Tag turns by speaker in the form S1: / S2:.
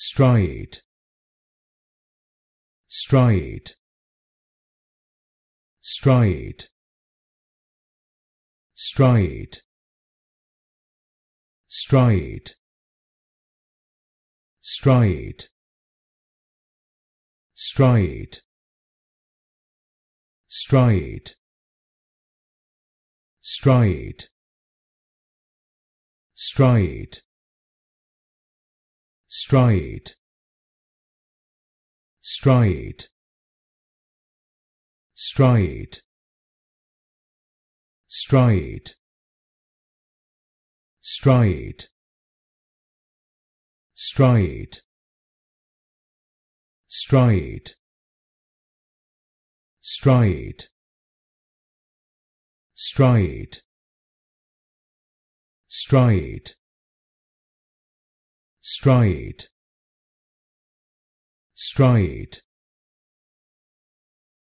S1: striate striate striate striate striate striate striate striate striate striate stride stride stride stride stride stride stride stride stride stride striate striate